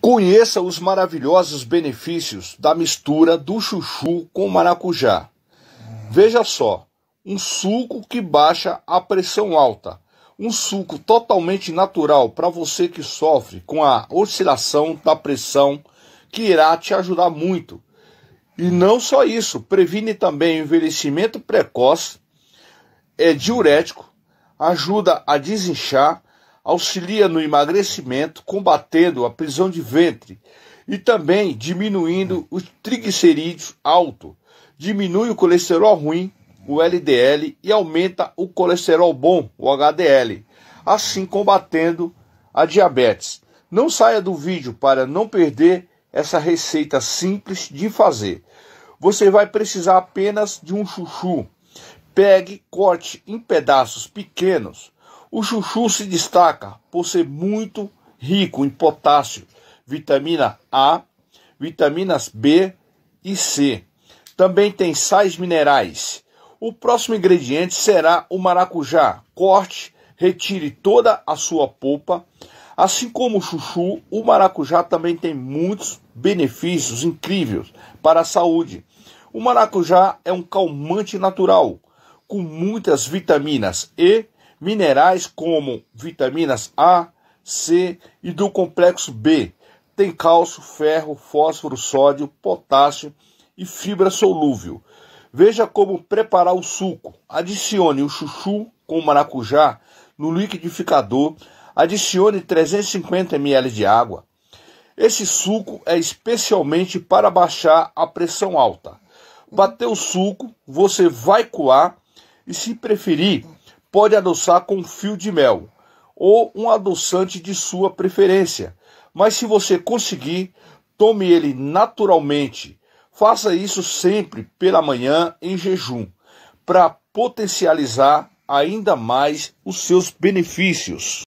Conheça os maravilhosos benefícios da mistura do chuchu com maracujá. Veja só, um suco que baixa a pressão alta, um suco totalmente natural para você que sofre com a oscilação da pressão, que irá te ajudar muito. E não só isso, previne também envelhecimento precoce, é diurético, ajuda a desinchar auxilia no emagrecimento, combatendo a prisão de ventre e também diminuindo os triglicerídeos alto, diminui o colesterol ruim, o LDL e aumenta o colesterol bom, o HDL, assim combatendo a diabetes. Não saia do vídeo para não perder essa receita simples de fazer. Você vai precisar apenas de um chuchu. Pegue, corte em pedaços pequenos o chuchu se destaca por ser muito rico em potássio, vitamina A, vitaminas B e C. Também tem sais minerais. O próximo ingrediente será o maracujá. Corte, retire toda a sua polpa. Assim como o chuchu, o maracujá também tem muitos benefícios incríveis para a saúde. O maracujá é um calmante natural, com muitas vitaminas E minerais como vitaminas A, C e do complexo B. Tem cálcio, ferro, fósforo, sódio, potássio e fibra solúvel. Veja como preparar o suco. Adicione o chuchu com maracujá no liquidificador. Adicione 350 ml de água. Esse suco é especialmente para baixar a pressão alta. Bater o suco, você vai coar e, se preferir, pode adoçar com fio de mel ou um adoçante de sua preferência. Mas se você conseguir, tome ele naturalmente. Faça isso sempre pela manhã em jejum, para potencializar ainda mais os seus benefícios.